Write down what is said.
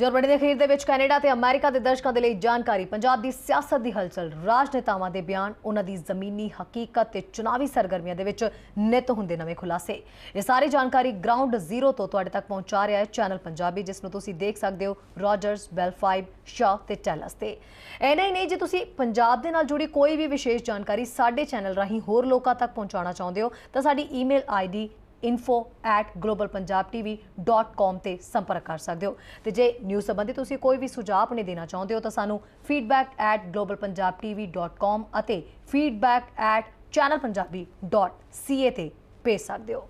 Germany ਦੇ ਖੀਰ ਦੇ ਵਿੱਚ ਕੈਨੇਡਾ ਤੇ ਅਮਰੀਕਾ ਦੇ ਦਰਸ਼ਕਾਂ ਦੇ ਲਈ ਜਾਣਕਾਰੀ ਪੰਜਾਬ ਦੀ ਸਿਆਸਤ ਦੀ ਹਲਚਲ ਰਾਜਨੇਤਾਵਾਂ ਦੇ ਬਿਆਨ ਉਹਨਾਂ ਦੀ ਜ਼ਮੀਨੀ ਹਕੀਕਤ ਤੇ ਚੁਣਾਵੀ ਸਰਗਰਮੀਆਂ ਦੇ ਵਿੱਚ ਨਿਤ ਹੁੰਦੇ ਨਵੇਂ ਖੁਲਾਸੇ ਇਹ ਸਾਰੀ ਜਾਣਕਾਰੀ ਗਰਾਊਂਡ ਜ਼ੀਰੋ ਤੋਂ ਤੁਹਾਡੇ ਤੱਕ ਪਹੁੰਚਾ ਰਿਹਾ ਹੈ ਚੈਨਲ ਪੰਜਾਬੀ ਜਿਸ ਨੂੰ ਤੁਸੀਂ ਦੇਖ ਸਕਦੇ ਹੋ ਰੋਜਰਸ ਬੈਲਫਾਈਬ ਸ਼ਾਹ ਤੇ ਟੈਲਸ ਤੇ ਐਨਾ ਹੀ ਨਹੀਂ ਜੇ ਤੁਸੀਂ ਪੰਜਾਬ ਦੇ ਨਾਲ ਜੁੜੀ ਕੋਈ ਵੀ ਵਿਸ਼ੇਸ਼ ਜਾਣਕਾਰੀ ਸਾਡੇ ਚੈਨਲ ਰਾਹੀਂ ਹੋਰ ਲੋਕਾਂ ਤੱਕ ਪਹੁੰਚਾਉਣਾ ਚਾਹੁੰਦੇ ਹੋ ਤਾਂ ਸਾਡੀ ਈਮੇਲ ਆਈਡੀ info@globalpunjabtv.com ਤੇ ਸੰਪਰਕ ਕਰ ਸਕਦੇ ਹੋ ਤੇ ਜੇ ਨਿਊਜ਼ ਸੰਬੰਧੀ ਤੁਸੀਂ ਕੋਈ ਵੀ ਸੁਝਾਅ ਆਪਣੇ ਦੇਣਾ ਚਾਹੁੰਦੇ ਹੋ ਤਾਂ ਸਾਨੂੰ feedback@globalpunjabtv.com ਅਤੇ feedback@channelpunjabi.ca ਤੇ ਭੇਜ ਸਕਦੇ ਹੋ